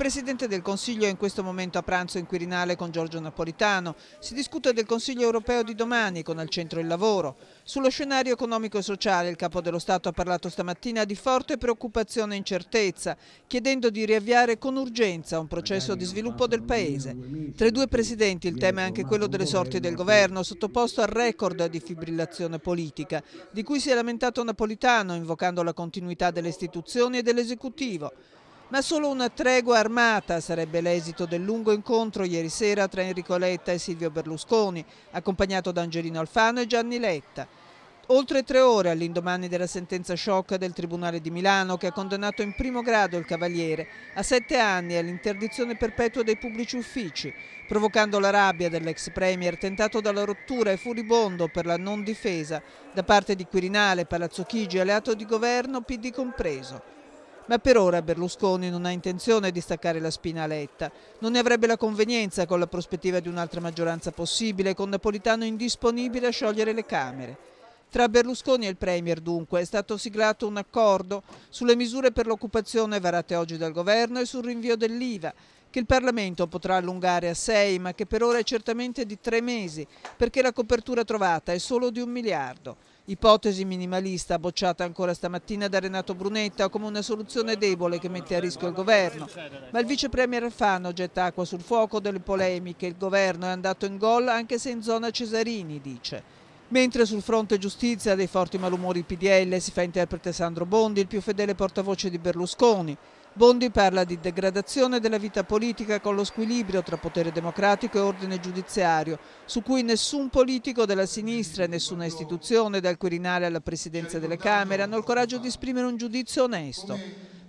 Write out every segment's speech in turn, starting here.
Presidente del Consiglio è in questo momento a pranzo in Quirinale con Giorgio Napolitano. Si discute del Consiglio europeo di domani con al centro il lavoro. Sullo scenario economico e sociale il Capo dello Stato ha parlato stamattina di forte preoccupazione e incertezza, chiedendo di riavviare con urgenza un processo di sviluppo del Paese. Tra i due Presidenti il tema è anche quello delle sorti del Governo, sottoposto al record di fibrillazione politica, di cui si è lamentato Napolitano invocando la continuità delle istituzioni e dell'esecutivo ma solo una tregua armata sarebbe l'esito del lungo incontro ieri sera tra Enrico Letta e Silvio Berlusconi, accompagnato da Angelino Alfano e Gianni Letta. Oltre tre ore all'indomani della sentenza shock del Tribunale di Milano che ha condannato in primo grado il Cavaliere a sette anni all'interdizione perpetua dei pubblici uffici, provocando la rabbia dell'ex Premier tentato dalla rottura e furibondo per la non difesa da parte di Quirinale, Palazzo Chigi, e alleato di governo, PD compreso. Ma per ora Berlusconi non ha intenzione di staccare la spina a Letta. Non ne avrebbe la convenienza con la prospettiva di un'altra maggioranza possibile, con Napolitano indisponibile a sciogliere le Camere. Tra Berlusconi e il Premier dunque è stato siglato un accordo sulle misure per l'occupazione varate oggi dal governo e sul rinvio dell'IVA che il Parlamento potrà allungare a sei, ma che per ora è certamente di tre mesi, perché la copertura trovata è solo di un miliardo. Ipotesi minimalista bocciata ancora stamattina da Renato Brunetta come una soluzione debole che mette a rischio il governo. Ma il vice premier Alfano getta acqua sul fuoco delle polemiche. Il governo è andato in gol anche se in zona Cesarini, dice. Mentre sul fronte giustizia dei forti malumori PDL si fa interprete Sandro Bondi, il più fedele portavoce di Berlusconi. Bondi parla di degradazione della vita politica con lo squilibrio tra potere democratico e ordine giudiziario, su cui nessun politico della sinistra e nessuna istituzione, dal Quirinale alla Presidenza delle Camere, hanno il coraggio di esprimere un giudizio onesto.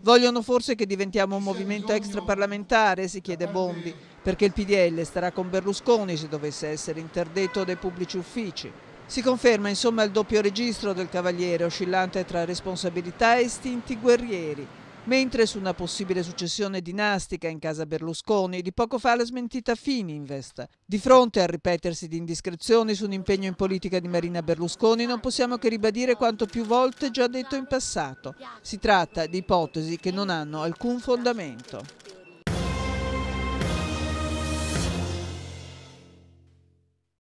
Vogliono forse che diventiamo un movimento extraparlamentare, si chiede Bondi, perché il PDL starà con Berlusconi se dovesse essere interdetto dai pubblici uffici. Si conferma insomma il doppio registro del Cavaliere, oscillante tra responsabilità e istinti guerrieri. Mentre su una possibile successione dinastica in casa Berlusconi, di poco fa la smentita Fininvest. Di fronte al ripetersi di indiscrezioni su un impegno in politica di Marina Berlusconi, non possiamo che ribadire quanto più volte già detto in passato. Si tratta di ipotesi che non hanno alcun fondamento.